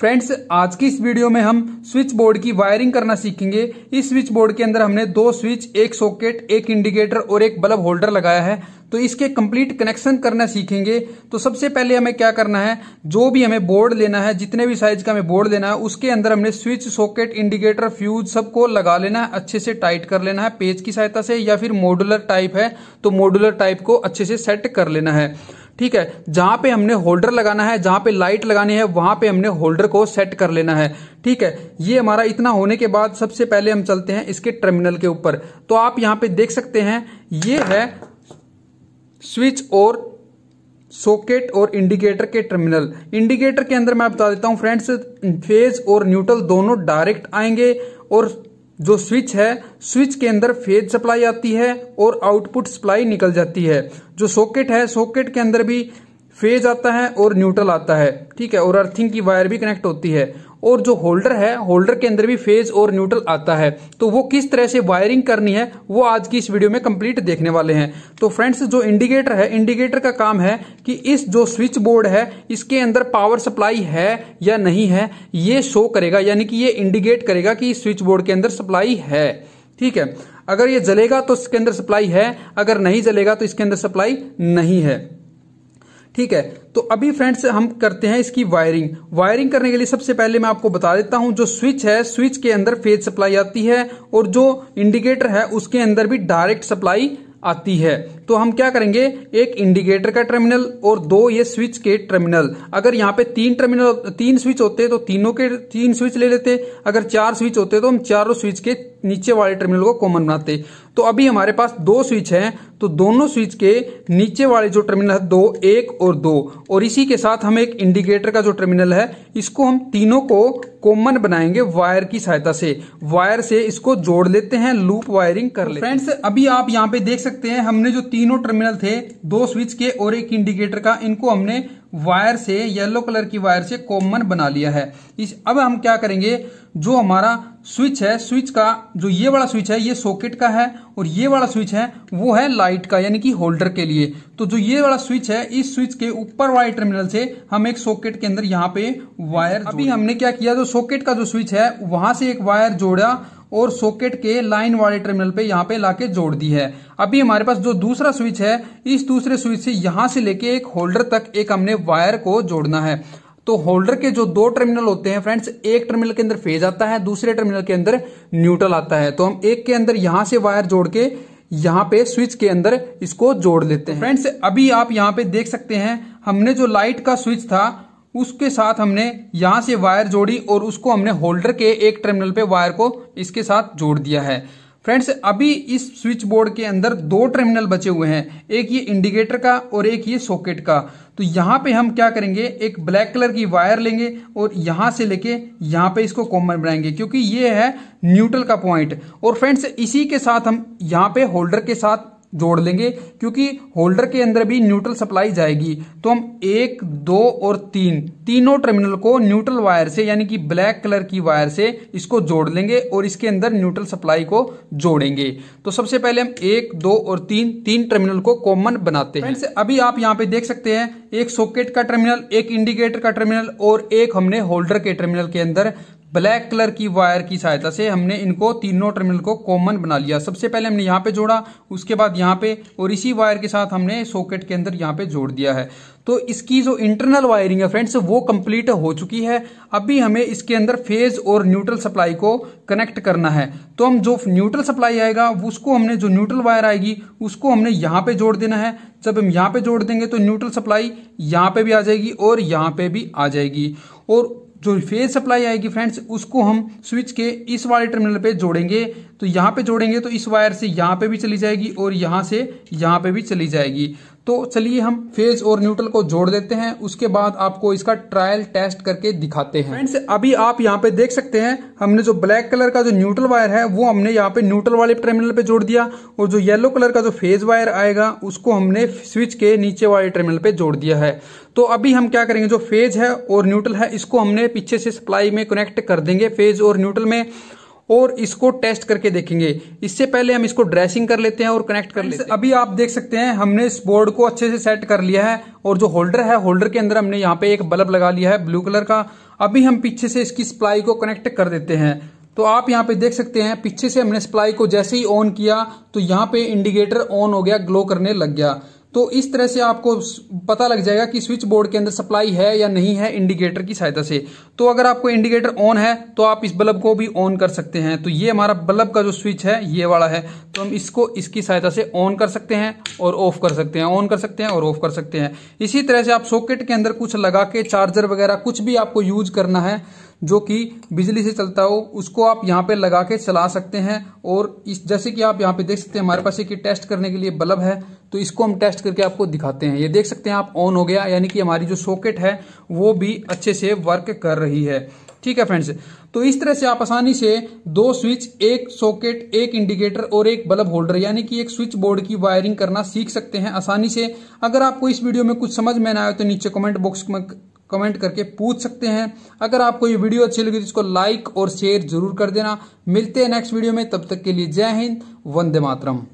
friends आज की इस वीडियो में हम स्विच बोर्ड की वायरिंग करना सीखेंगे इस स्विच बोर्ड के अंदर हमने दो स्विच एक सॉकेट एक इंडिकेटर और एक बल्ब होल्डर लगाया है तो इसके कंप्लीट कनेक्शन करना सीखेंगे तो सबसे पहले हमें क्या करना है जो भी हमें बोर्ड लेना है जितने भी साइज का हमें बोर्ड लेना है उसके अंदर हमने स्विच सॉकेट इंडिकेटर फ्यूज सबको लगा लेना है अच्छे से टाइट कर लेना है पेज की सहायता से या फिर मॉडुलर टाइप है तो मॉडुलर टाइप को अच्छे से सेट कर लेना है ठीक है जहां पे हमने होल्डर लगाना है जहां पे लाइट लगानी है वहां पे हमने होल्डर को सेट कर लेना है ठीक है ये हमारा इतना होने के बाद सबसे पहले हम चलते हैं इसके टर्मिनल के ऊपर तो आप यहां पे देख सकते हैं ये है स्विच और सोकेट और इंडिकेटर के टर्मिनल इंडिकेटर के अंदर मैं बता देता हूं फ्रेंड्स फेज और न्यूट्रल दोनों डायरेक्ट आएंगे और जो स्विच है स्विच के अंदर फेज सप्लाई आती है और आउटपुट सप्लाई निकल जाती है जो सॉकेट है सॉकेट के अंदर भी फेज आता है और न्यूट्रल आता है ठीक है और अर्थिंग की वायर भी कनेक्ट होती है और जो होल्डर है होल्डर के अंदर भी फेज और न्यूट्रल आता है तो वो किस तरह से वायरिंग करनी है वो आज की इस वीडियो में कंप्लीट देखने वाले हैं तो फ्रेंड्स जो इंडिकेटर है इंडिकेटर का काम है कि इस जो स्विच बोर्ड है इसके अंदर पावर सप्लाई है या नहीं है ये शो करेगा यानी कि ये इंडिकेट करेगा कि स्विच बोर्ड के अंदर सप्लाई है ठीक है अगर ये जलेगा तो इसके अंदर सप्लाई है अगर नहीं जलेगा तो इसके अंदर सप्लाई नहीं है ठीक है तो अभी फ्रेंड्स हम करते हैं इसकी वायरिंग वायरिंग करने के लिए सबसे पहले मैं आपको बता देता हूं जो स्विच है स्विच के अंदर फेज सप्लाई आती है और जो इंडिकेटर है उसके अंदर भी डायरेक्ट सप्लाई आती है तो हम क्या करेंगे एक इंडिकेटर का टर्मिनल और दो ये स्विच के टर्मिनल अगर यहाँ पे तीन टर्मिनल तीन स्विच होते तो तीनों के तीन स्विच ले लेते अगर चार स्विच होते तो हम चारों स्विच के नीचे वाले टर्मिनल को कॉमन बनाते तो अभी हमारे पास दो स्विच हैं तो दोनों स्विच के नीचे वाले जो टर्मिनल है दो एक और दो और इसी के साथ हम एक इंडिकेटर का जो टर्मिनल है इसको हम तीनों को कॉमन बनाएंगे वायर की सहायता से वायर से इसको जोड़ लेते हैं लूप वायरिंग कर लेते फ्रेंड्स तो अभी आप यहाँ पे देख सकते हैं हमने जो तीन तीनों टर्मिनल थे दो स्विच के और एक इंडिकेटर का इनको हमने वायर से येलो कलर की वायर से कॉमन बना लिया है इस अब हम क्या करेंगे जो हमारा स्विच है स्विच का जो ये वाला स्विच है ये सॉकेट का है और ये वाला स्विच है वो है लाइट का यानी कि होल्डर के लिए तो जो ये वाला स्विच है इस स्विच के ऊपर वाले टर्मिनल से हम एक सॉकेट के अंदर यहाँ पे वायर अभी हमने क्या किया जो सॉकेट का जो स्विच है वहां से एक वायर जोड़ा और सॉकेट के लाइन वाले टर्मिनल पे यहाँ पे लाके जोड़ दी है अभी हमारे पास जो दूसरा स्विच है इस दूसरे स्विच से यहां से लेके एक होल्डर तक एक हमने वायर को जोड़ना है तो होल्डर के जो दो टर्मिनल होते हैं फ्रेंड्स एक टर्मिनल के अंदर फेज आता है दूसरे टर्मिनल के अंदर न्यूट्रल आता है तो हम एक के अंदर यहां से वायर जोड़ के यहां पे स्विच के अंदर इसको जोड़ लेते हैं फ्रेंड्स अभी आप यहां पे देख सकते हैं हमने जो लाइट का स्विच था उसके साथ हमने यहाँ से वायर जोड़ी और उसको हमने होल्डर के एक टर्मिनल पे वायर को इसके साथ जोड़ दिया है फ्रेंड्स अभी इस स्विच बोर्ड के अंदर दो टर्मिनल बचे हुए हैं एक ये इंडिकेटर का और एक ये सॉकेट का तो यहाँ पे हम क्या करेंगे एक ब्लैक कलर की वायर लेंगे और यहाँ से लेके यहाँ पे इसको कॉमन बनाएंगे क्योंकि ये है न्यूट्रल का पॉइंट और फ्रेंड्स इसी के साथ हम यहाँ पे होल्डर के साथ जोड़ लेंगे क्योंकि होल्डर के अंदर भी न्यूट्रल सप्लाई जाएगी तो हम एक दो और तीन तीनों टर्मिनल को न्यूट्रल वायर से यानी कि ब्लैक कलर की वायर से इसको जोड़ लेंगे और इसके अंदर न्यूट्रल सप्लाई को जोड़ेंगे तो सबसे पहले हम एक दो और तीन तीन टर्मिनल को कॉमन बनाते हैं अभी आप यहाँ पे देख सकते हैं एक सॉकेट का टर्मिनल एक इंडिकेटर का टर्मिनल और एक हमने होल्डर के टर्मिनल के अंदर ब्लैक कलर की वायर की सहायता से हमने इनको तीनों टर्मिनल को कॉमन बना लिया सबसे पहले हमने यहाँ पे जोड़ा उसके बाद यहाँ पे और इसी वायर के साथ हमने सॉकेट के अंदर यहाँ पे जोड़ दिया है तो इसकी जो इंटरनल वायरिंग है फ्रेंड्स वो कंप्लीट हो चुकी है अभी हमें इसके अंदर फेज और न्यूट्रल सप्लाई को कनेक्ट करना है तो हम जो न्यूट्रल सप्लाई आएगा उसको हमने जो न्यूट्रल वायर आएगी उसको हमने यहाँ पे जोड़ देना है जब हम यहाँ पे जोड़ देंगे तो न्यूट्रल सप्लाई यहाँ पे भी आ जाएगी और यहाँ पे भी आ जाएगी और जो फेज सप्लाई आएगी फ्रेंड्स उसको हम स्विच के इस वाले टर्मिनल पे जोड़ेंगे तो यहाँ पे जोड़ेंगे तो इस वायर से यहाँ पे भी चली जाएगी और यहाँ से यहाँ पे भी चली जाएगी तो चलिए हम फेज और न्यूट्रल को जोड़ देते हैं उसके बाद आपको इसका ट्रायल टेस्ट करके दिखाते हैं फ्रेंड्स अभी आप यहाँ पे देख सकते हैं हमने जो ब्लैक कलर का जो न्यूट्रल वायर है वो हमने यहाँ पे न्यूट्रल वाले टर्मिनल पे जोड़ दिया और जो येलो कलर का जो फेज वायर आएगा उसको हमने स्विच के नीचे वाले टर्मिनल पे जोड़ दिया है तो अभी हम क्या करेंगे जो फेज है और न्यूट्रल है इसको हमने पीछे से सप्लाई में कनेक्ट कर देंगे फेज और न्यूट्रल में और इसको टेस्ट करके देखेंगे इससे पहले हम इसको ड्रेसिंग कर लेते हैं और कनेक्ट कर लेते हैं अभी आप देख सकते हैं हमने इस बोर्ड को अच्छे से सेट कर लिया है और जो होल्डर है होल्डर के अंदर हमने यहाँ पे एक बल्ब लगा लिया है ब्लू कलर का अभी हम पीछे से इसकी सप्लाई को कनेक्ट कर देते हैं तो आप यहाँ पे देख सकते हैं पीछे से हमने सप्लाई को जैसे ही ऑन किया तो यहाँ पे इंडिकेटर ऑन हो गया ग्लो करने लग गया तो इस तरह से आपको पता लग जाएगा कि स्विच बोर्ड के अंदर सप्लाई है या नहीं है इंडिकेटर की सहायता से तो अगर आपको इंडिकेटर ऑन है तो आप इस बल्ब को भी ऑन कर सकते हैं तो ये हमारा बल्ब का जो स्विच है ये वाला है तो हम इसको इसकी सहायता से ऑन कर सकते हैं और ऑफ कर सकते हैं ऑन कर सकते हैं और ऑफ कर सकते हैं इसी तरह से आप सॉकेट के अंदर कुछ लगा के चार्जर वगैरह कुछ भी आपको यूज करना है जो कि बिजली से चलता हो उसको आप यहाँ पे लगा के चला सकते हैं और इस जैसे कि आप यहाँ पे देख सकते हैं हमारे पास एक टेस्ट करने के लिए बल्ब है तो इसको हम टेस्ट करके आपको दिखाते हैं ये देख सकते हैं आप ऑन हो गया यानी कि हमारी जो सॉकेट है वो भी अच्छे से वर्क कर रही है ठीक है फ्रेंड्स तो इस तरह से आप आसानी से दो स्विच एक सॉकेट एक इंडिकेटर और एक बल्ब होल्डर यानी कि एक स्विच बोर्ड की वायरिंग करना सीख सकते हैं आसानी से अगर आपको इस वीडियो में कुछ समझ में ना आए तो नीचे कमेंट बॉक्स में कमेंट करके पूछ सकते हैं अगर आपको ये वीडियो अच्छी लगी तो इसको लाइक और शेयर जरूर कर देना मिलते हैं नेक्स्ट वीडियो में तब तक के लिए जय हिंद वंदे मातरम